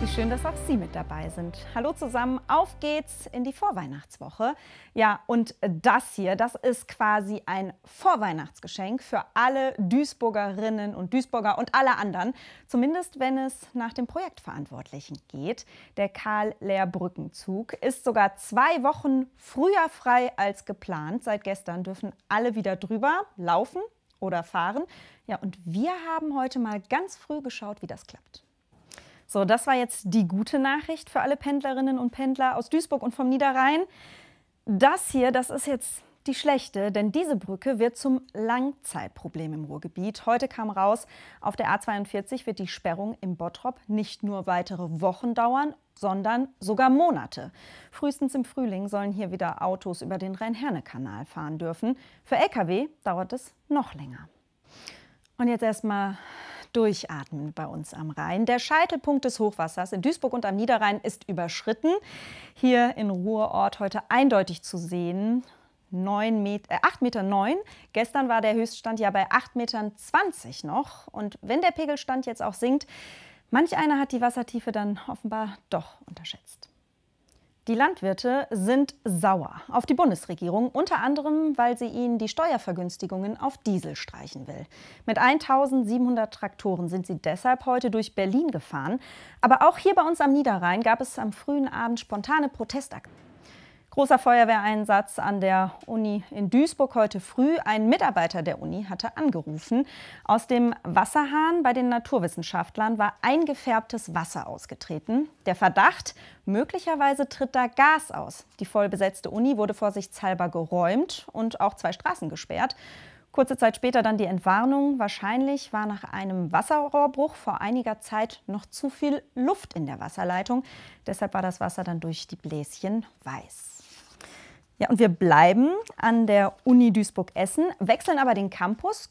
Wie schön, dass auch Sie mit dabei sind. Hallo zusammen, auf geht's in die Vorweihnachtswoche. Ja, und das hier, das ist quasi ein Vorweihnachtsgeschenk für alle Duisburgerinnen und Duisburger und alle anderen, zumindest wenn es nach dem Projektverantwortlichen geht. Der Karl-Lehr-Brückenzug ist sogar zwei Wochen früher frei als geplant. Seit gestern dürfen alle wieder drüber laufen oder fahren. Ja, und wir haben heute mal ganz früh geschaut, wie das klappt. So, das war jetzt die gute Nachricht für alle Pendlerinnen und Pendler aus Duisburg und vom Niederrhein. Das hier, das ist jetzt die schlechte, denn diese Brücke wird zum Langzeitproblem im Ruhrgebiet. Heute kam raus, auf der A42 wird die Sperrung im Bottrop nicht nur weitere Wochen dauern, sondern sogar Monate. Frühestens im Frühling sollen hier wieder Autos über den Rhein-Herne-Kanal fahren dürfen. Für Lkw dauert es noch länger. Und jetzt erstmal durchatmen bei uns am Rhein. Der Scheitelpunkt des Hochwassers in Duisburg und am Niederrhein ist überschritten. Hier in Ruhrort heute eindeutig zu sehen. 9 Met äh, 8,9 Meter. Gestern war der Höchststand ja bei 8,20 Meter noch. Und wenn der Pegelstand jetzt auch sinkt, manch einer hat die Wassertiefe dann offenbar doch unterschätzt. Die Landwirte sind sauer auf die Bundesregierung, unter anderem, weil sie ihnen die Steuervergünstigungen auf Diesel streichen will. Mit 1700 Traktoren sind sie deshalb heute durch Berlin gefahren. Aber auch hier bei uns am Niederrhein gab es am frühen Abend spontane Protestaktionen. Großer Feuerwehreinsatz an der Uni in Duisburg heute früh. Ein Mitarbeiter der Uni hatte angerufen. Aus dem Wasserhahn bei den Naturwissenschaftlern war eingefärbtes Wasser ausgetreten. Der Verdacht, möglicherweise tritt da Gas aus. Die vollbesetzte Uni wurde vorsichtshalber geräumt und auch zwei Straßen gesperrt. Kurze Zeit später dann die Entwarnung. Wahrscheinlich war nach einem Wasserrohrbruch vor einiger Zeit noch zu viel Luft in der Wasserleitung. Deshalb war das Wasser dann durch die Bläschen weiß. Ja, und wir bleiben an der Uni Duisburg-Essen, wechseln aber den Campus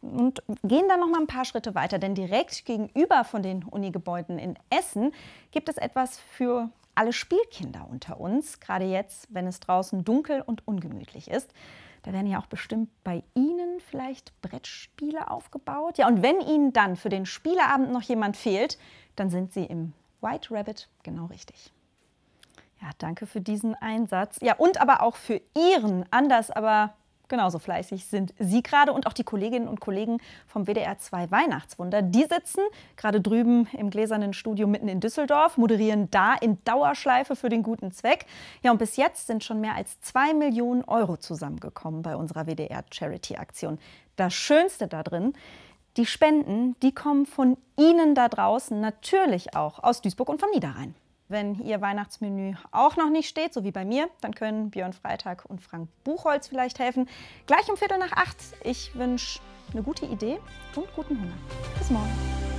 und gehen dann noch mal ein paar Schritte weiter, denn direkt gegenüber von den Unigebäuden in Essen gibt es etwas für alle Spielkinder unter uns, gerade jetzt, wenn es draußen dunkel und ungemütlich ist. Da werden ja auch bestimmt bei Ihnen vielleicht Brettspiele aufgebaut. Ja, und wenn Ihnen dann für den Spieleabend noch jemand fehlt, dann sind Sie im White Rabbit genau richtig. Ja, danke für diesen Einsatz. Ja, und aber auch für Ihren. Anders, aber genauso fleißig sind Sie gerade und auch die Kolleginnen und Kollegen vom WDR 2 Weihnachtswunder. Die sitzen gerade drüben im gläsernen Studio mitten in Düsseldorf, moderieren da in Dauerschleife für den guten Zweck. Ja, und bis jetzt sind schon mehr als zwei Millionen Euro zusammengekommen bei unserer WDR Charity-Aktion. Das Schönste da drin, die Spenden, die kommen von Ihnen da draußen, natürlich auch aus Duisburg und vom Niederrhein. Wenn Ihr Weihnachtsmenü auch noch nicht steht, so wie bei mir, dann können Björn Freitag und Frank Buchholz vielleicht helfen. Gleich um Viertel nach acht. Ich wünsche eine gute Idee und guten Hunger. Bis morgen.